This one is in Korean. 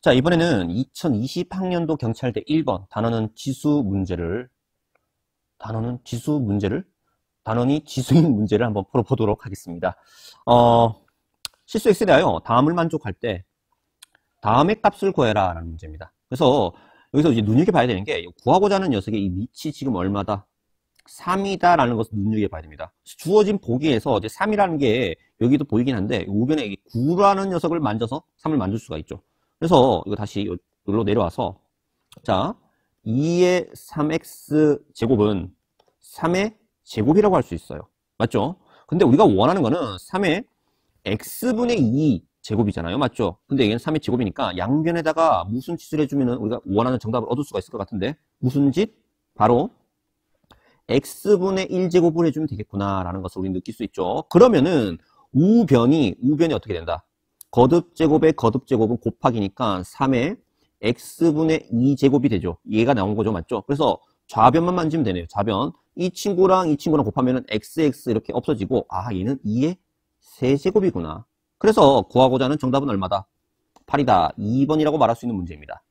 자, 이번에는 2020학년도 경찰대 1번 단원은 지수 문제를 단원은 지수 문제를 단원이 지수인 문제를 한번 풀어보도록 하겠습니다. 어, 실수 x에 대하여 다음을 만족할 때 다음의 값을 구해라 라는 문제입니다. 그래서 여기서 이제 눈여겨봐야 되는 게 구하고자 하는 녀석의 이 위치 지금 얼마다? 3이다 라는 것을 눈여겨봐야 됩니다. 주어진 보기에서 이제 3이라는 게 여기도 보이긴 한데 우변에 9라는 녀석을 만져서 3을 만들 수가 있죠. 그래서 이거 다시 여기로 내려와서 자 2의 3x 제곱은 3의 제곱이라고 할 수 있어요. 맞죠? 근데 우리가 원하는 거는 3의 x분의 2 제곱이잖아요. 맞죠? 근데 얘는 3의 제곱이니까 양변에다가 무슨 짓을 해주면 우리가 원하는 정답을 얻을 수가 있을 것 같은데 무슨 짓? 바로 x분의 1제곱을 해주면 되겠구나라는 것을 우리 느낄 수 있죠. 그러면은 우변이 우변이 어떻게 된다? 거듭 제곱의 거듭 제곱은 곱하기니까 3의 x분의 2제곱이 되죠. 얘가 나온 거죠. 맞죠? 그래서 좌변만 만지면 되네요. 좌변. 이 친구랑 이 친구랑 곱하면 은 xx 이렇게 없어지고 아 얘는 2의 3제곱이구나 그래서 구하고자 하는 정답은 얼마다? 8이다. 2번이라고 말할 수 있는 문제입니다.